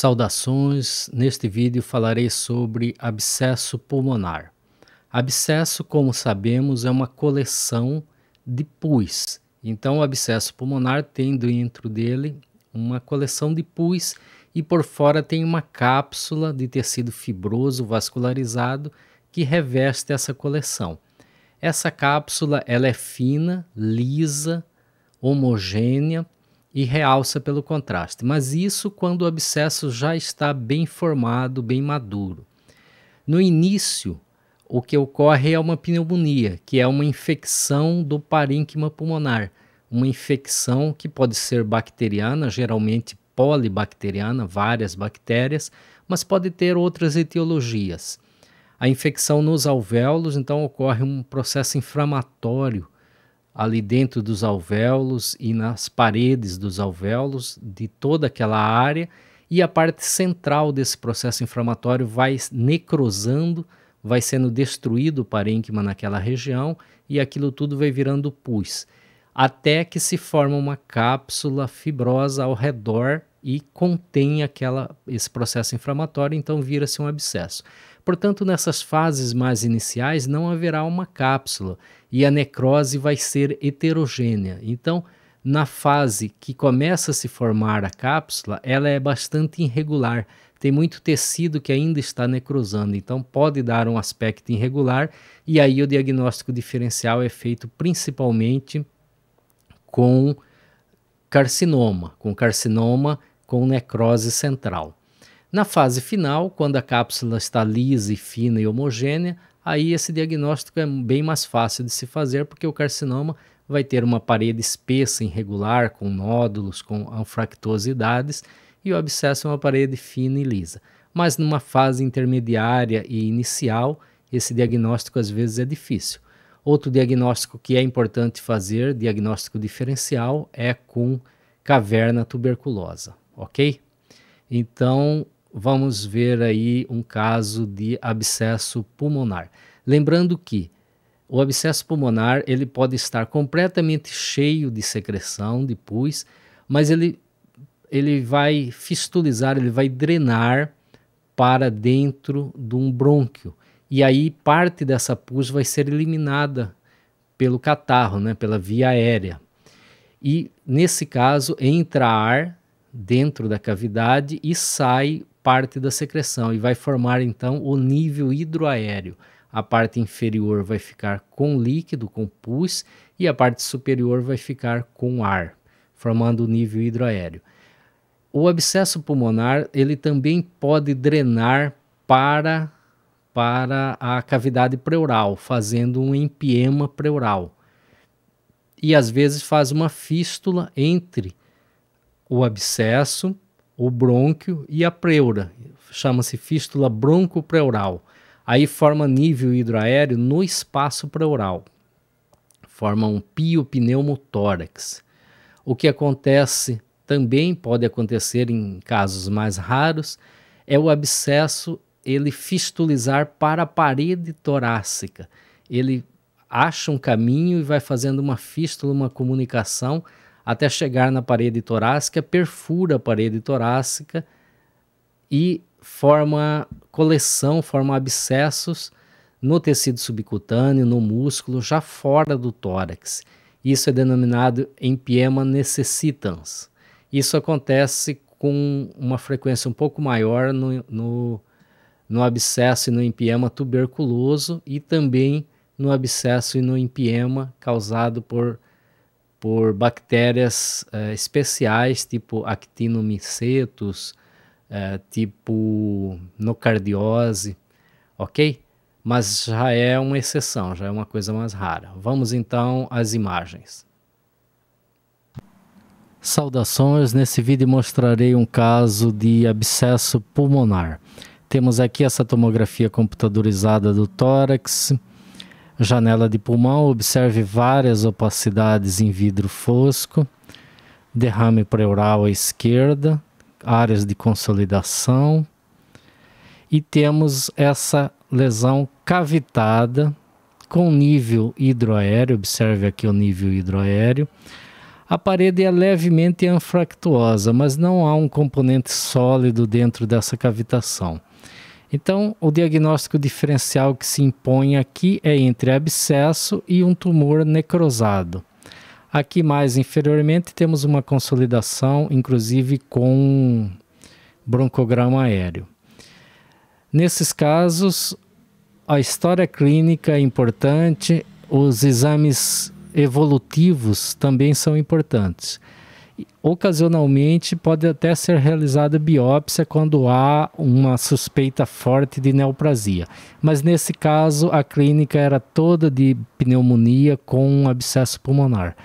Saudações! Neste vídeo falarei sobre abscesso pulmonar. Abscesso, como sabemos, é uma coleção de pus. Então, o abscesso pulmonar tem dentro dele uma coleção de pus e por fora tem uma cápsula de tecido fibroso vascularizado que reveste essa coleção. Essa cápsula ela é fina, lisa, homogênea e realça pelo contraste, mas isso quando o abscesso já está bem formado, bem maduro. No início, o que ocorre é uma pneumonia, que é uma infecção do parênquima pulmonar, uma infecção que pode ser bacteriana, geralmente polibacteriana, várias bactérias, mas pode ter outras etiologias. A infecção nos alvéolos, então, ocorre um processo inflamatório ali dentro dos alvéolos e nas paredes dos alvéolos de toda aquela área, e a parte central desse processo inflamatório vai necrosando, vai sendo destruído o parênquima naquela região e aquilo tudo vai virando pus, até que se forma uma cápsula fibrosa ao redor e contém aquela, esse processo inflamatório, então vira-se um abscesso. Portanto, nessas fases mais iniciais não haverá uma cápsula e a necrose vai ser heterogênea. Então, na fase que começa a se formar a cápsula, ela é bastante irregular, tem muito tecido que ainda está necrosando, então pode dar um aspecto irregular, e aí o diagnóstico diferencial é feito principalmente com carcinoma, com carcinoma com necrose central. Na fase final, quando a cápsula está lisa e fina e homogênea, aí esse diagnóstico é bem mais fácil de se fazer porque o carcinoma vai ter uma parede espessa, irregular, com nódulos, com anfractuosidades, e o abscesso é uma parede fina e lisa. Mas numa fase intermediária e inicial, esse diagnóstico às vezes é difícil. Outro diagnóstico que é importante fazer, diagnóstico diferencial, é com caverna tuberculosa, ok? Então, vamos ver aí um caso de abscesso pulmonar. Lembrando que o abscesso pulmonar ele pode estar completamente cheio de secreção, de pus, mas ele, ele vai fistulizar, ele vai drenar para dentro de um brônquio. E aí parte dessa pus vai ser eliminada pelo catarro, né, pela via aérea. E nesse caso entra ar dentro da cavidade e sai parte da secreção e vai formar então o nível hidroaéreo. A parte inferior vai ficar com líquido, com pus, e a parte superior vai ficar com ar, formando o nível hidroaéreo. O abscesso pulmonar, ele também pode drenar para para a cavidade pleural, fazendo um empiema pleural. E às vezes faz uma fístula entre o abscesso o brônquio e a pleura, chama-se fístula broncopleural. Aí forma nível hidroaéreo no espaço pleural. Forma um pio pneumotórax O que acontece também pode acontecer em casos mais raros é o abscesso ele fistulizar para a parede torácica. Ele acha um caminho e vai fazendo uma fístula, uma comunicação até chegar na parede torácica, perfura a parede torácica e forma coleção, forma abscessos no tecido subcutâneo, no músculo, já fora do tórax. Isso é denominado empiema necessitans. Isso acontece com uma frequência um pouco maior no, no, no abscesso e no empiema tuberculoso e também no abscesso e no empiema causado por por bactérias uh, especiais, tipo actinomicetos, uh, eh, tipo nocardiose, ok? Mas já é uma exceção, já é uma coisa mais rara. Vamos então às imagens. Saudações, nesse vídeo mostrarei um caso de abscesso pulmonar. Temos aqui essa tomografia computadorizada do tórax, Janela de pulmão, observe várias opacidades em vidro fosco, derrame pleural à esquerda, áreas de consolidação. E temos essa lesão cavitada com nível hidroaéreo, observe aqui o nível hidroaéreo. A parede é levemente anfractuosa, mas não há um componente sólido dentro dessa cavitação. Então, o diagnóstico diferencial que se impõe aqui é entre abscesso e um tumor necrosado. Aqui mais inferiormente temos uma consolidação, inclusive com broncograma aéreo. Nesses casos, a história clínica é importante, os exames evolutivos também são importantes. Ocasionalmente pode até ser realizada biópsia quando há uma suspeita forte de neoplasia, mas nesse caso a clínica era toda de pneumonia com um abscesso pulmonar.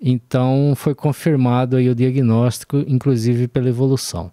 Então foi confirmado aí o diagnóstico, inclusive pela evolução.